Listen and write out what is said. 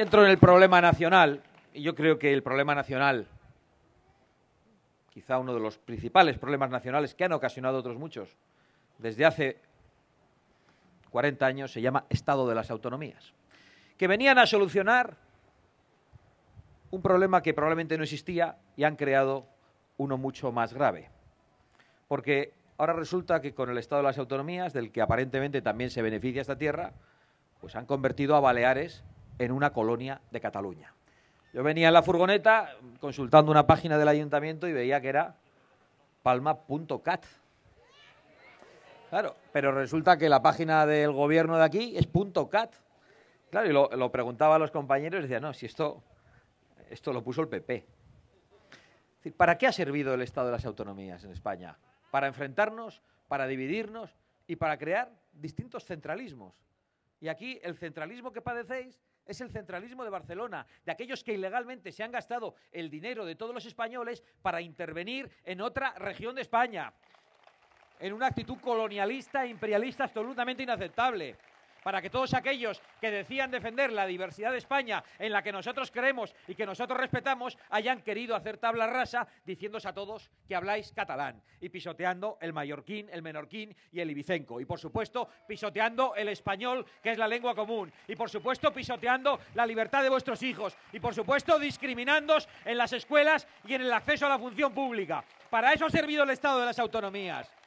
entro en el problema nacional, y yo creo que el problema nacional, quizá uno de los principales problemas nacionales que han ocasionado otros muchos, desde hace 40 años se llama Estado de las Autonomías, que venían a solucionar un problema que probablemente no existía y han creado uno mucho más grave. Porque ahora resulta que con el Estado de las Autonomías, del que aparentemente también se beneficia esta tierra, pues han convertido a Baleares en una colonia de Cataluña. Yo venía en la furgoneta consultando una página del ayuntamiento y veía que era palma.cat. Claro, pero resulta que la página del gobierno de aquí es .cat. Claro, y lo, preguntaba a los compañeros y decía, no, si esto, esto lo puso el PP. decir, ¿Para qué ha servido el Estado de las Autonomías en España? Para enfrentarnos, para dividirnos y para crear distintos centralismos. Y aquí el centralismo que padecéis es el centralismo de Barcelona, de aquellos que ilegalmente se han gastado el dinero de todos los españoles para intervenir en otra región de España, en una actitud colonialista e imperialista absolutamente inaceptable para que todos aquellos que decían defender la diversidad de España en la que nosotros creemos y que nosotros respetamos hayan querido hacer tabla rasa diciéndose a todos que habláis catalán y pisoteando el mallorquín, el menorquín y el ibicenco. Y por supuesto, pisoteando el español, que es la lengua común. Y por supuesto, pisoteando la libertad de vuestros hijos. Y por supuesto, discriminándos en las escuelas y en el acceso a la función pública. Para eso ha servido el Estado de las Autonomías.